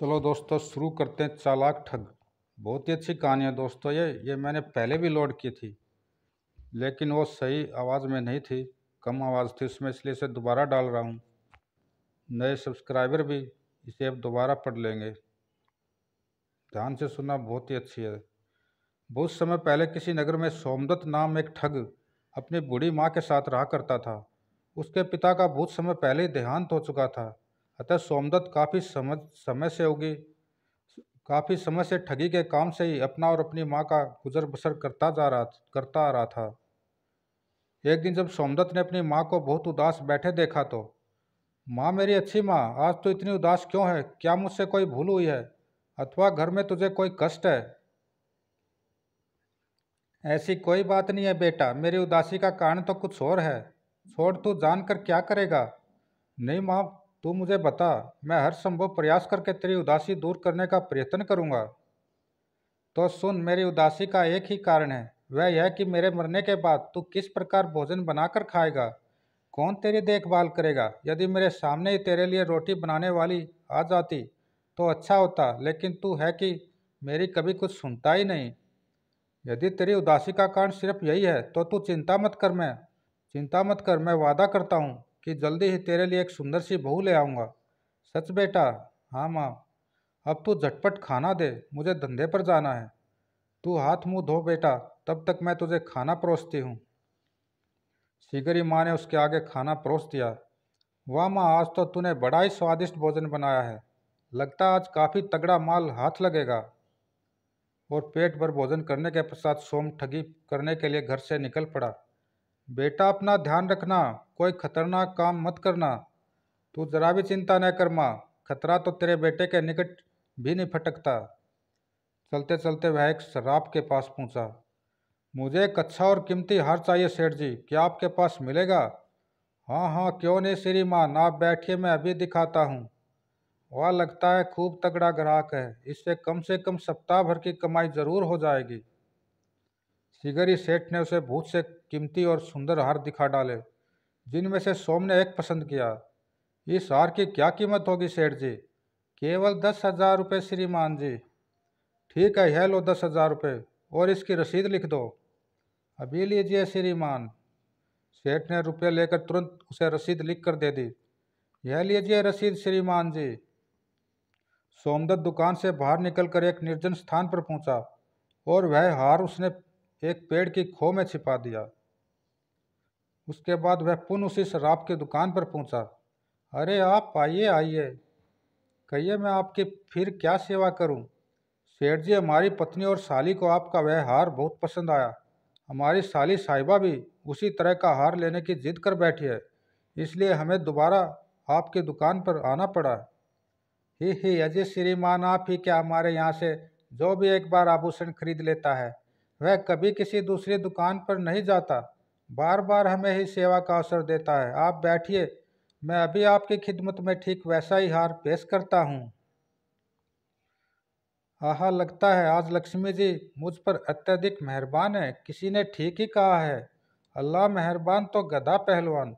चलो दोस्तों शुरू करते हैं चालाक ठग बहुत ही अच्छी कहानी है दोस्तों ये ये मैंने पहले भी लोड की थी लेकिन वो सही आवाज़ में नहीं थी कम आवाज़ थी उसमें इसलिए इसे दोबारा डाल रहा हूँ नए सब्सक्राइबर भी इसे अब दोबारा पढ़ लेंगे ध्यान से सुनना बहुत ही अच्छी है बहुत समय पहले किसी नगर में सोमदत्त नाम एक ठग अपनी बूढ़ी माँ के साथ रहा करता था उसके पिता का बहुत समय पहले ही देहांत हो चुका था अतः सोमदत्त काफ़ी समझ समय से होगी काफ़ी समय से ठगी के काम से ही अपना और अपनी माँ का गुजर बसर करता जा रहा करता आ रहा था एक दिन जब सोमदत्त ने अपनी माँ को बहुत उदास बैठे देखा तो माँ मेरी अच्छी माँ आज तो इतनी उदास क्यों है क्या मुझसे कोई भूल हुई है अथवा घर में तुझे कोई कष्ट है ऐसी कोई बात नहीं है बेटा मेरी उदासी का कारण तो कुछ और है छोड़ तू जानकर क्या करेगा नहीं माँ तू मुझे बता मैं हर संभव प्रयास करके तेरी उदासी दूर करने का प्रयत्न करूँगा तो सुन मेरी उदासी का एक ही कारण है वह यह कि मेरे मरने के बाद तू किस प्रकार भोजन बनाकर खाएगा कौन तेरी देखभाल करेगा यदि मेरे सामने ही तेरे लिए रोटी बनाने वाली आ जाती तो अच्छा होता लेकिन तू है कि मेरी कभी कुछ सुनता ही नहीं यदि तेरी उदासी का कारण सिर्फ यही है तो तू चिंता मत कर मैं चिंता मत कर मैं वादा करता हूँ कि जल्दी ही तेरे लिए एक सुंदर सी बहू ले आऊँगा सच बेटा हाँ माँ अब तू झटपट खाना दे मुझे धंधे पर जाना है तू हाथ मुंह धो बेटा तब तक मैं तुझे खाना परोसती हूँ सीगरी माँ ने उसके आगे खाना परोस दिया वाह माँ आज तो तूने बड़ा ही स्वादिष्ट भोजन बनाया है लगता आज काफ़ी तगड़ा माल हाथ लगेगा और पेट भर भोजन करने के पश्चात सोम ठगी करने के लिए घर से निकल पड़ा बेटा अपना ध्यान रखना कोई खतरनाक काम मत करना तू जरा भी चिंता न कर माँ खतरा तो तेरे बेटे के निकट भी नहीं फटकता चलते चलते वह एक शराब के पास पहुंचा मुझे एक अच्छा और कीमती हार चाहिए सेठ जी क्या आपके पास मिलेगा हाँ हाँ क्यों नहीं श्रीमान आप बैठिए मैं अभी दिखाता हूँ वह लगता है खूब तगड़ा ग्राहक है इससे कम से कम सप्ताह भर की कमाई जरूर हो जाएगी सिगरी सेठ ने उसे भूत से कीमती और सुंदर हार दिखा डाले जिनमें से सोम ने एक पसंद किया इस हार की क्या कीमत होगी सेठ जी केवल दस हजार रुपये श्रीमान जी ठीक है यह लो दस हजार रुपये और इसकी रसीद लिख दो अभी लीजिए श्रीमान सेठ ने रुपये लेकर तुरंत उसे रसीद लिख कर दे दी यह लीजिए रसीद श्रीमान जी सोमदत्त दुकान से बाहर निकलकर एक निर्जन स्थान पर पहुंचा और वह हार उसने एक पेड़ की खो में छिपा दिया उसके बाद वह पुनः उसी शराब की दुकान पर पहुंचा। अरे आप आइए आइए कहिए मैं आपकी फिर क्या सेवा करूं? सेठ जी हमारी पत्नी और साली को आपका वह हार बहुत पसंद आया हमारी साली साहिबा भी उसी तरह का हार लेने की जिद कर बैठी है इसलिए हमें दोबारा आपकी दुकान पर आना पड़ा ही ही अजय श्रीमान आप ही क्या हमारे यहाँ से जो भी एक बार आभूषण खरीद लेता है वह कभी किसी दूसरी दुकान पर नहीं जाता बार बार हमें ही सेवा का अवसर देता है आप बैठिए मैं अभी आपकी खिदमत में ठीक वैसा ही हार पेश करता हूँ आह लगता है आज लक्ष्मी जी मुझ पर अत्यधिक मेहरबान है किसी ने ठीक ही कहा है अल्लाह मेहरबान तो गधा पहलवान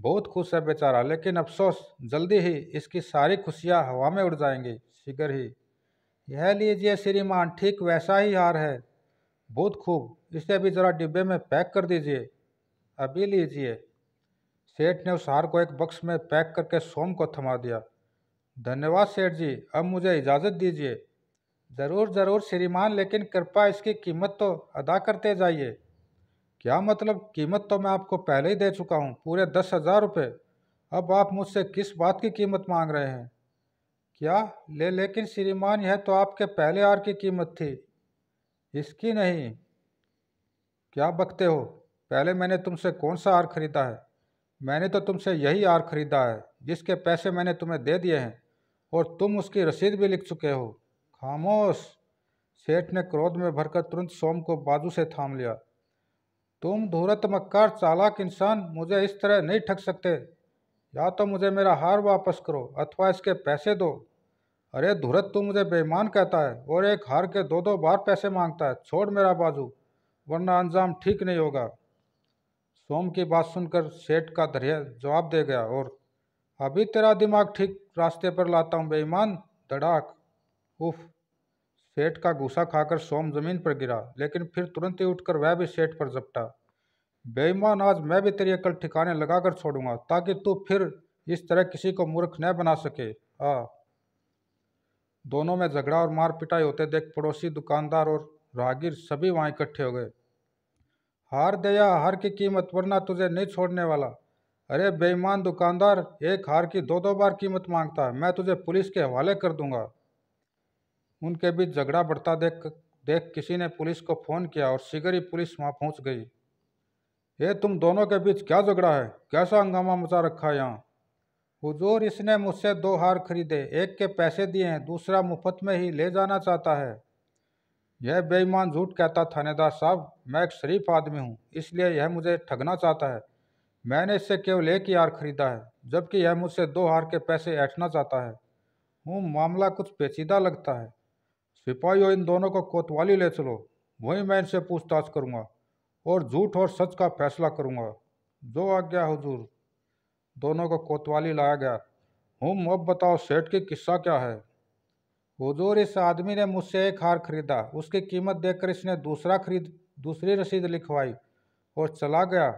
बहुत खुश है बेचारा लेकिन अफसोस जल्दी ही इसकी सारी खुशियाँ हवा में उड़ जाएंगी शीघ्र ही यह लीजिए श्रीमान ठीक वैसा ही हार है बहुत खूब इसे भी ज़रा डिब्बे में पैक कर दीजिए अभी लीजिए सेठ ने उस हार को एक बक्स में पैक करके सोम को थमा दिया धन्यवाद सेठ जी अब मुझे इजाज़त दीजिए ज़रूर ज़रूर श्रीमान लेकिन कृपा इसकी कीमत तो अदा करते जाइए क्या मतलब कीमत तो मैं आपको पहले ही दे चुका हूँ पूरे दस हज़ार रुपये अब आप मुझसे किस बात की कीमत मांग रहे हैं क्या ले लेकिन श्रीमान यह तो आपके पहले हार की कीमत थी इसकी नहीं क्या बकते हो पहले मैंने तुमसे कौन सा हार खरीदा है मैंने तो तुमसे यही आर खरीदा है जिसके पैसे मैंने तुम्हें दे दिए हैं और तुम उसकी रसीद भी लिख चुके हो खामोश सेठ ने क्रोध में भरकर तुरंत सोम को बाजू से थाम लिया तुम धूरत मक्कार चालाक इंसान मुझे इस तरह नहीं ठग सकते या तो मुझे मेरा हार वापस करो अथवा इसके पैसे दो अरे धूरत तू मुझे बेईमान कहता है और एक हार के दो दो बार पैसे मांगता है छोड़ मेरा बाजू वरना अंजाम ठीक नहीं होगा सोम की बात सुनकर सेठ का धैर्य जवाब दे गया और अभी तेरा दिमाग ठीक रास्ते पर लाता हूँ बेईमान धड़ाक उफ सेठ का गुस्सा खाकर सोम जमीन पर गिरा लेकिन फिर तुरंत ही उठकर वह भी सेठ पर जपटा बेईमान आज मैं भी तेरी अकल ठिकाने लगाकर छोड़ूंगा ताकि तू फिर इस तरह किसी को मूर्ख न बना सके आ दोनों में झगड़ा और मार पिटाई होते देख पड़ोसी दुकानदार और राहगीर सभी वहाँ इकट्ठे हो गए हार दया हार की कीमत वरना तुझे नहीं छोड़ने वाला अरे बेईमान दुकानदार एक हार की दो दो बार कीमत मांगता है मैं तुझे पुलिस के हवाले कर दूंगा उनके बीच झगड़ा बढ़ता देख देख किसी ने पुलिस को फ़ोन किया और शीघ्र ही पुलिस वहाँ पहुँच गई ये तुम दोनों के बीच क्या झगड़ा है कैसा हंगामा मचा रखा है यहाँ हजूर इसने मुझसे दो हार खरीदे एक के पैसे दिए हैं दूसरा मुफ्त में ही ले जाना चाहता है यह बेईमान झूठ कहता थानेदार साहब मैं एक शरीफ आदमी हूँ इसलिए यह मुझे ठगना चाहता है मैंने इससे केवल एक ही हार खरीदा है जबकि यह मुझसे दो हार के पैसे ऐठना चाहता है हूँ मामला कुछ पेचीदा लगता है सिपाहियों इन दोनों को कोतवाली ले चलो वहीं मैं इनसे पूछताछ करूँगा और झूठ और सच का फैसला करूँगा जो आज्ञा हजूर दोनों को कोतवाली लाया गया हूँ अब बताओ सेठ की किस्सा क्या है हुजूर इस आदमी ने मुझसे एक हार खरीदा उसकी कीमत देखकर इसने दूसरा खरीद दूसरी रसीद लिखवाई और चला गया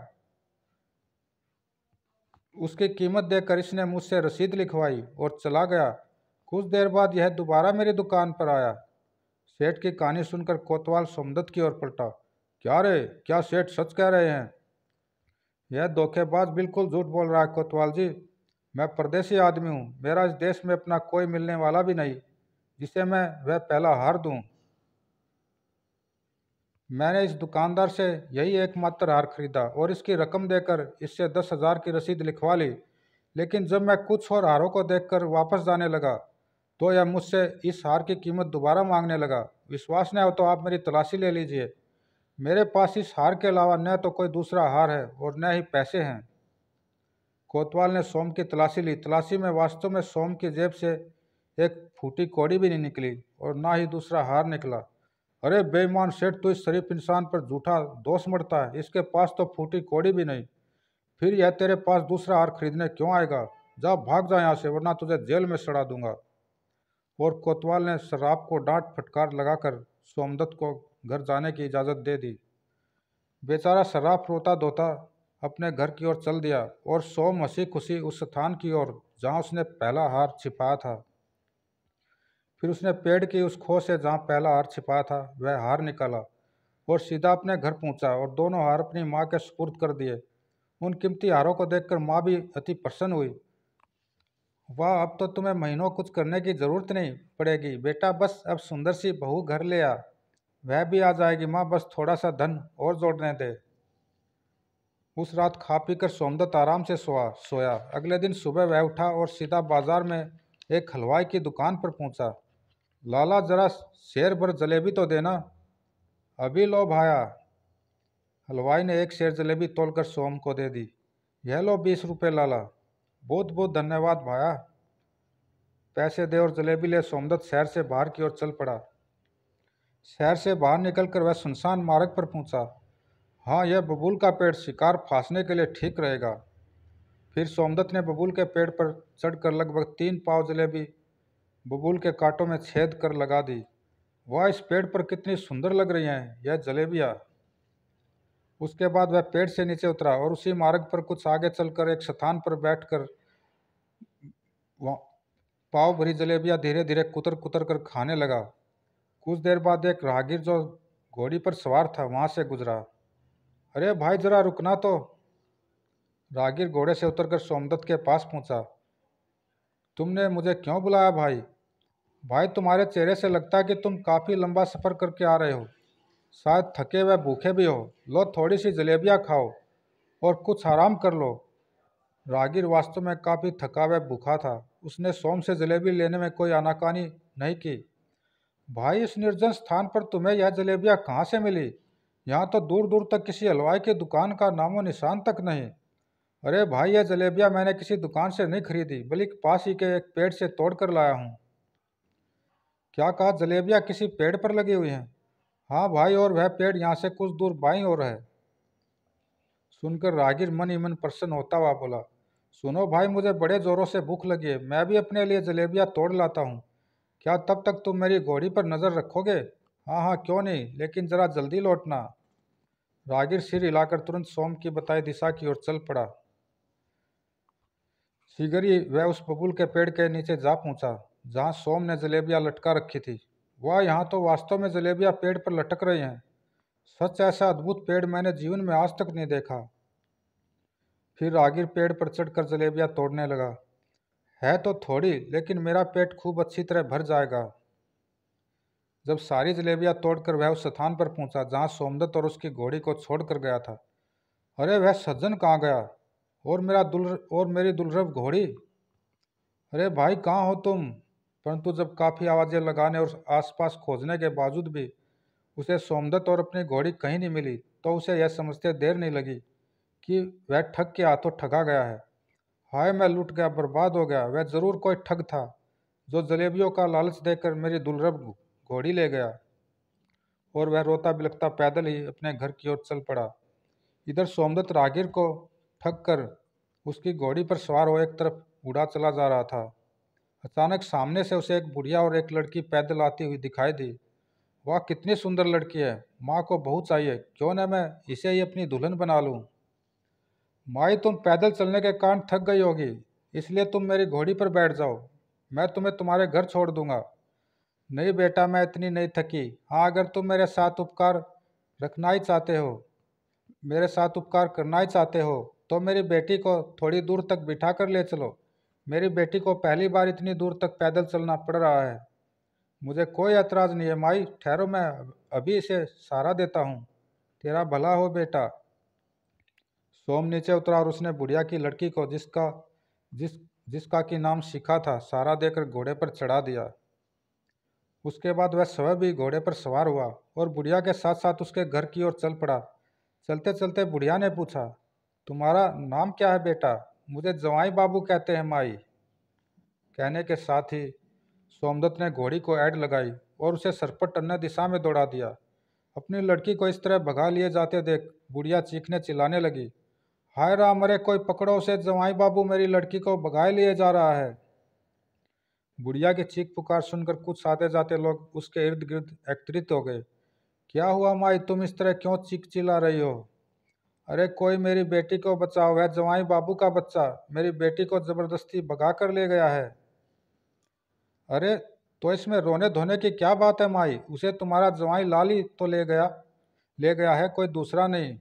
उसकी कीमत देखकर इसने मुझसे रसीद लिखवाई और चला गया कुछ देर बाद यह दोबारा मेरी दुकान पर आया सेठ की कहानी सुनकर कोतवाल सोमदत्त की ओर पलटा क्या रे क्या सेठ सच कह रहे हैं यह धोखेबाज बिल्कुल झूठ बोल रहा है कोतवाल जी मैं परदेसी आदमी हूँ मेरा इस देश में अपना कोई मिलने वाला भी नहीं जिसे मैं वह पहला हार दूं। मैंने इस दुकानदार से यही एकमात्र हार खरीदा और इसकी रकम देकर इससे दस हज़ार की रसीद लिखवा ली लेकिन जब मैं कुछ और हारों को देखकर वापस जाने लगा तो यह मुझसे इस हार की कीमत दोबारा मांगने लगा विश्वास न हो तो आप मेरी तलाशी ले लीजिए मेरे पास इस हार के अलावा न तो कोई दूसरा हार है और न ही पैसे हैं कोतवाल ने सोम की तलाशी ली तलाशी में वास्तव में सोम की जेब से एक फूटी कौड़ी भी नहीं निकली और ना ही दूसरा हार निकला अरे बेईमान सेठ तो इस शरीफ इंसान पर झूठा दोष मरता है इसके पास तो फूटी कौड़ी भी नहीं फिर यह तेरे पास दूसरा हार खरीदने क्यों आएगा जा भाग जा यहाँ से वरना तुझे जेल में सड़ा दूंगा और कोतवाल ने शराब को डांट फटकार लगाकर सोमदत्त को घर जाने की इजाज़त दे दी बेचारा शराब रोता धोता अपने घर की ओर चल दिया और सोम हंसी खुशी उस स्थान की ओर जहाँ उसने पहला हार छिपाया था फिर उसने पेड़ की उस खो से जहाँ पहला हार छिपाया था वह हार निकाला और सीधा अपने घर पहुँचा और दोनों हार अपनी माँ के सुपुर्द कर दिए उन कीमती हारों को देखकर माँ भी अति प्रसन्न हुई वाह अब तो तुम्हें महीनों कुछ करने की ज़रूरत नहीं पड़ेगी बेटा बस अब सुंदर सी बहू घर ले आ वह भी आ जाएगी माँ बस थोड़ा सा धन और जोड़ने दे उस रात खा पी कर सोमदत्त आराम से सोआ सोया अगले दिन सुबह वह उठा और सीधा बाजार में एक हलवाई की दुकान पर पहुंचा लाला जरा शेर भर जलेबी तो देना अभी लो भाया हलवाई ने एक शेर जलेबी तोलकर सोम को दे दी यह लो बीस रुपये लाला बहुत बहुत धन्यवाद भाया पैसे दे और जलेबी ले सोमदत्त शहर से बाहर की ओर चल पड़ा शहर से बाहर निकलकर वह सुनसान मार्ग पर पहुंचा। हाँ यह बबूल का पेड़ शिकार फांसने के लिए ठीक रहेगा फिर सोमदत्त ने बबूल के पेड़ पर चढ़कर लगभग तीन पाव जलेबी बबूल के कांटों में छेद कर लगा दी वह इस पेड़ पर कितनी सुंदर लग रही हैं यह जलेबिया उसके बाद वह पेड़ से नीचे उतरा और उसी मार्ग पर कुछ आगे चलकर एक स्थान पर बैठकर पाव भरी जलेबियाँ धीरे धीरे कुतर कुतर कर खाने लगा कुछ देर बाद एक राहगीर जो घोड़ी पर सवार था वहाँ से गुजरा अरे भाई जरा रुकना तो राहगीर घोड़े से उतरकर सोमदत्त के पास पहुँचा तुमने मुझे क्यों बुलाया भाई भाई तुम्हारे चेहरे से लगता है कि तुम काफ़ी लंबा सफ़र करके आ रहे हो शायद थके व भूखे भी हो लो थोड़ी सी जलेबियाँ खाओ और कुछ आराम कर लो रागीर वास्तव में काफ़ी थका व भूखा था उसने सोम से जलेबी लेने में कोई आनाकानी नहीं की भाई इस निर्जन स्थान पर तुम्हें यह जलेबियाँ कहाँ से मिली यहाँ तो दूर दूर तक किसी हलवाई की दुकान का नामो निशान तक नहीं अरे भाई यह जलेबियाँ मैंने किसी दुकान से नहीं खरीदी बल्कि पास ही के एक पेड़ से तोड़ कर लाया हूँ क्या कहा जलेबियाँ किसी पेड़ पर लगी हुई हैं हाँ भाई और वह पेड़ यहाँ से कुछ दूर बाई और है सुनकर रागीर मन ही मन प्रसन्न होता हुआ बोला सुनो भाई मुझे बड़े जोरों से भूख लगी है मैं भी अपने लिए जलेबियाँ तोड़ लाता हूँ क्या तब तक तुम मेरी घोड़ी पर नज़र रखोगे हाँ हाँ क्यों नहीं लेकिन ज़रा जल्दी लौटना रागिर सिर हिलाकर तुरंत सोम की बताई दिशा की ओर चल पड़ा ही वह उस बबुल के पेड़ के नीचे जा पहुँचा जहाँ सोम ने जलेबियाँ लटका रखी थी वह यहाँ तो वास्तव में जलेबियाँ पेड़ पर लटक रही हैं सच ऐसा अद्भुत पेड़ मैंने जीवन में आज तक नहीं देखा फिर रागिर पेड़ पर चढ़कर जलेबियाँ तोड़ने लगा है तो थोड़ी लेकिन मेरा पेट खूब अच्छी तरह भर जाएगा जब सारी जलेबियाँ तोड़कर वह उस स्थान पर पहुंचा जहाँ सोमदत्त और उसकी घोड़ी को छोड़कर गया था अरे वह सज्जन कहाँ गया और मेरा दुल और मेरी दुलरभ घोड़ी अरे भाई कहाँ हो तुम परंतु जब काफ़ी आवाज़ें लगाने और आसपास खोजने के बावजूद भी उसे सोमदत्त और अपनी घोड़ी कहीं नहीं मिली तो उसे यह समझते देर नहीं लगी कि वह ठग के हाथों ठगा गया है हाय मैं लूट गया बर्बाद हो गया वह ज़रूर कोई ठग था जो जलेबियों का लालच देकर मेरी दुलरभ घोड़ी ले गया और वह रोता बिलखता पैदल ही अपने घर की ओर चल पड़ा इधर सोमदत्त रागिर को ठग कर उसकी घोड़ी पर सवार हो एक तरफ उड़ा चला जा रहा था अचानक सामने से उसे एक बुढ़िया और एक लड़की पैदल आती हुई दिखाई दी वह कितनी सुंदर लड़की है माँ को बहुत चाहिए क्यों न मैं इसे ही अपनी दुल्हन बना लूँ माई तुम पैदल चलने के कारण थक गई होगी इसलिए तुम मेरी घोड़ी पर बैठ जाओ मैं तुम्हें तुम्हारे घर छोड़ दूंगा नहीं बेटा मैं इतनी नहीं थकी हाँ अगर तुम मेरे साथ उपकार रखना ही चाहते हो मेरे साथ उपकार करना ही चाहते हो तो मेरी बेटी को थोड़ी दूर तक बिठा कर ले चलो मेरी बेटी को पहली बार इतनी दूर तक पैदल चलना पड़ रहा है मुझे कोई ऐतराज़ नहीं है माई ठहरो मैं अभी इसे सहारा देता हूँ तेरा भला हो बेटा सोम नीचे उतरा और उसने बुढ़िया की लड़की को जिसका जिस जिसका कि नाम शिखा था सहारा देकर घोड़े पर चढ़ा दिया उसके बाद वह स्वयं भी घोड़े पर सवार हुआ और बुढ़िया के साथ साथ उसके घर की ओर चल पड़ा चलते चलते बुढ़िया ने पूछा तुम्हारा नाम क्या है बेटा मुझे जवाई बाबू कहते हैं माई कहने के साथ ही सोमदत्त ने घोड़ी को ऐड लगाई और उसे सरपट अन्य दिशा में दौड़ा दिया अपनी लड़की को इस तरह भगा लिए जाते देख बुढ़िया चीखने चिल्लाने लगी हाय राम अरे कोई पकड़ो उसे जवाई बाबू मेरी लड़की को भगाए लिए जा रहा है बुढ़िया की चीख पुकार सुनकर कुछ आते जाते लोग उसके इर्द गिर्द एकत्रित हो गए क्या हुआ माई तुम इस तरह क्यों चीख चिल्ला रही हो अरे कोई मेरी बेटी को बचाओ वह जवाई बाबू का बच्चा मेरी बेटी को ज़बरदस्ती भगा कर ले गया है अरे तो इसमें रोने धोने की क्या बात है माई उसे तुम्हारा जवाई लाली तो ले गया ले गया है कोई दूसरा नहीं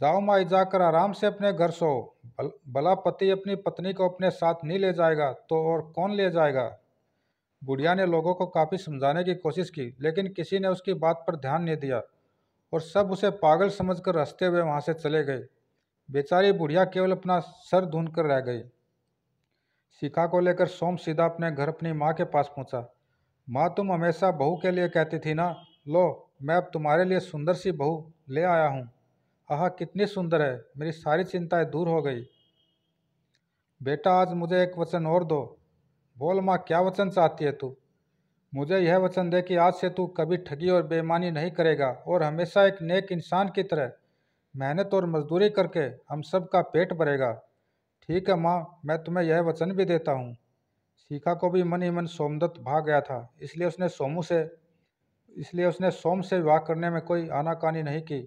जाओ माई जाकर आराम से अपने घर सो बल, भला पति अपनी पत्नी को अपने साथ नहीं ले जाएगा तो और कौन ले जाएगा बुढ़िया ने लोगों को काफ़ी समझाने की कोशिश की लेकिन किसी ने उसकी बात पर ध्यान नहीं दिया और सब उसे पागल समझकर हंसते हुए वहाँ से चले गए बेचारी बुढ़िया केवल अपना सर धून कर रह गई शिखा को लेकर सोम सीधा अपने घर अपनी माँ के पास पहुँचा माँ तुम हमेशा बहू के लिए कहती थी ना लो मैं अब तुम्हारे लिए सुंदर सी बहू ले आया हूँ आह कितनी सुंदर है मेरी सारी चिंताएं दूर हो गई बेटा आज मुझे एक वचन और दो बोल माँ क्या वचन चाहती है तू मुझे यह वचन दे कि आज से तू कभी ठगी और बेईमानी नहीं करेगा और हमेशा एक नेक इंसान की तरह मेहनत और मजदूरी करके हम सब का पेट भरेगा ठीक है माँ मैं तुम्हें यह वचन भी देता हूँ सीखा को भी मन ही मन सोमदत्त भाग गया था इसलिए उसने सोमू से इसलिए उसने सोम से विवाह करने में कोई आनाकानी नहीं की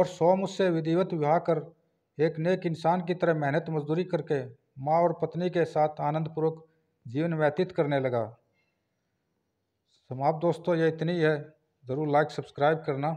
और सोम उससे विधिवत विवाह कर एक नेक इंसान की तरह मेहनत मजदूरी करके माँ और पत्नी के साथ आनंदपूर्वक जीवन व्यतीत करने लगा समाप्त दोस्तों ये इतनी है ज़रूर लाइक सब्सक्राइब करना